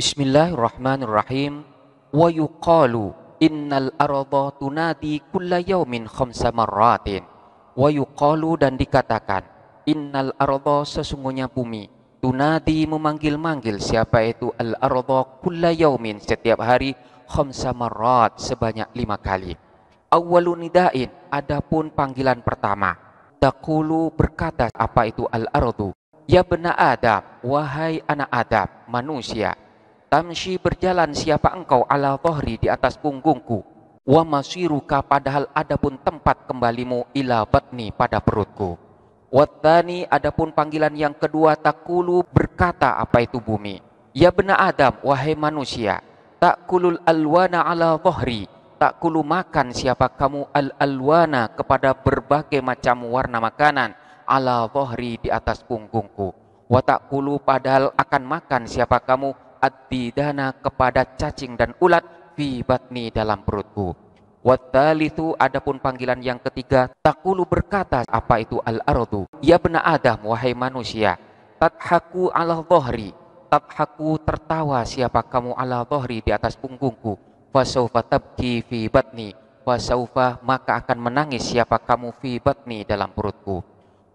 Bismillahirrahmanirrahim wa yuqalu innal arda tunadi kulla yaumin khamsa marratin wa yuqalu dan dikatakan innal arda sesungguhnya bumi tunadi memanggil-manggil siapa itu al arda kulla yaumin setiap hari khamsa marrat sebanyak lima kali awwalu nidain adapun panggilan pertama taqulu berkata apa itu al ardu ya bena adam wahai anak adam manusia Tamshi berjalan siapa engkau ala tohri di atas punggungku. Wa masiruka padahal ada pun tempat kembalimu ila batni pada perutku. Watani adapun panggilan yang kedua takulu berkata apa itu bumi. Ya benar Adam, wahai manusia, takulul alwana ala tohri. Takulu makan siapa kamu al-alwana kepada berbagai macam warna makanan ala tohri di atas punggungku. Watakulu padahal akan makan siapa kamu ad dana kepada cacing dan ulat fi batni dalam perutku. itu adapun panggilan yang ketiga takulu berkata apa itu al-ardu ya benar adam wahai manusia tathaku ala dhahri tathaku tertawa siapa kamu ala dhahri di atas punggungku fasaufa tabki fi batni fasaufa maka akan menangis siapa kamu fi batni dalam perutku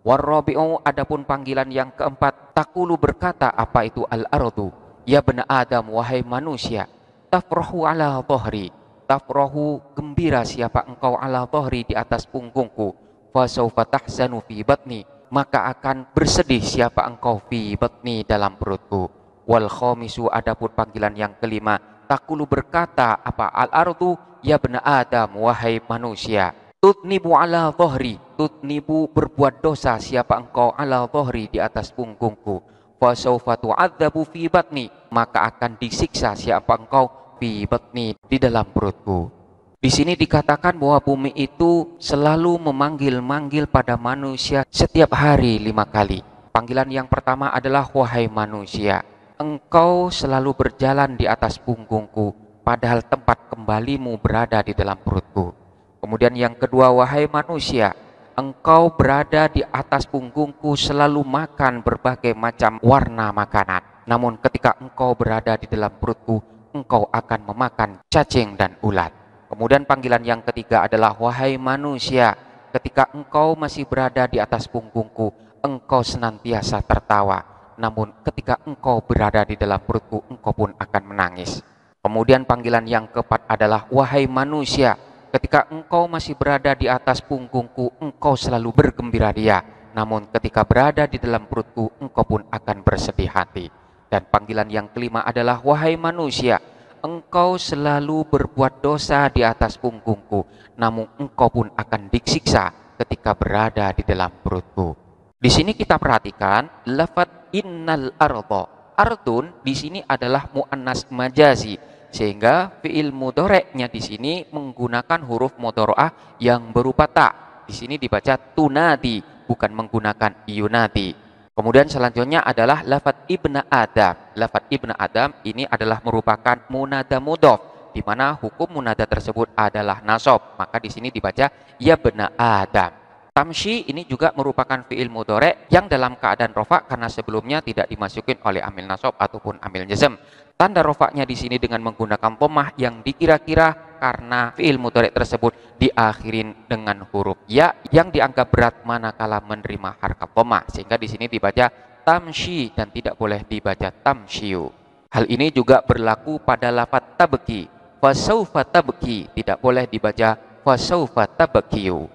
warrabi'u adapun panggilan yang keempat takulu berkata apa itu al-ardu Ya bena Adam, wahai manusia, tafrohu ala tohri, tafrohu gembira siapa engkau ala tohri di atas punggungku, fasaufa tahzanu fi batni, maka akan bersedih siapa engkau fi batni dalam perutku. Wal khomisu adapun panggilan yang kelima, takulu berkata apa al ardu ya bena Adam, wahai manusia, tutnibu ala tohri, tutnibu berbuat dosa siapa engkau ala tohri di atas punggungku, fasaufatu adzabu fi batni maka akan disiksa siapa engkau fi batni di dalam perutku di sini dikatakan bahwa bumi itu selalu memanggil-manggil pada manusia setiap hari lima kali. Panggilan yang pertama adalah wahai manusia, engkau selalu berjalan di atas punggungku, padahal tempat kembalimu berada di dalam perutku. Kemudian yang kedua, wahai manusia, engkau berada di atas punggungku selalu makan berbagai macam warna makanan. Namun ketika engkau berada di dalam perutku, engkau akan memakan cacing dan ulat. Kemudian panggilan yang ketiga adalah, wahai manusia, ketika engkau masih berada di atas punggungku, engkau senantiasa tertawa. Namun ketika engkau berada di dalam perutku, engkau pun akan menangis. Kemudian panggilan yang keempat adalah, wahai manusia, Ketika engkau masih berada di atas punggungku, engkau selalu bergembira dia. Namun ketika berada di dalam perutku, engkau pun akan bersedih hati. Dan panggilan yang kelima adalah, wahai manusia, engkau selalu berbuat dosa di atas punggungku, namun engkau pun akan disiksa ketika berada di dalam perutku. Di sini kita perhatikan lafat innal ardo. Artun di sini adalah muannas majazi sehingga fiil mudoreknya di sini menggunakan huruf mudoroah yang berupa tak Di sini dibaca tunadi, bukan menggunakan iunati. Kemudian selanjutnya adalah lafat ibna adam. Lafat ibna adam ini adalah merupakan munada mudof, di mana hukum munada tersebut adalah nasob. Maka di sini dibaca ya bena adam. Tamshi ini juga merupakan fiil mudore yang dalam keadaan rofa karena sebelumnya tidak dimasukin oleh amil nasob ataupun amil jazm. Tanda rofaknya di sini dengan menggunakan pomah yang dikira-kira karena fiil mudore tersebut diakhirin dengan huruf ya yang dianggap berat manakala menerima harkat pomah sehingga di sini dibaca tamshi dan tidak boleh dibaca tamshiu. Hal ini juga berlaku pada lafat tabeki. Fasaufa tabeki tidak boleh dibaca fasaufa tabekiu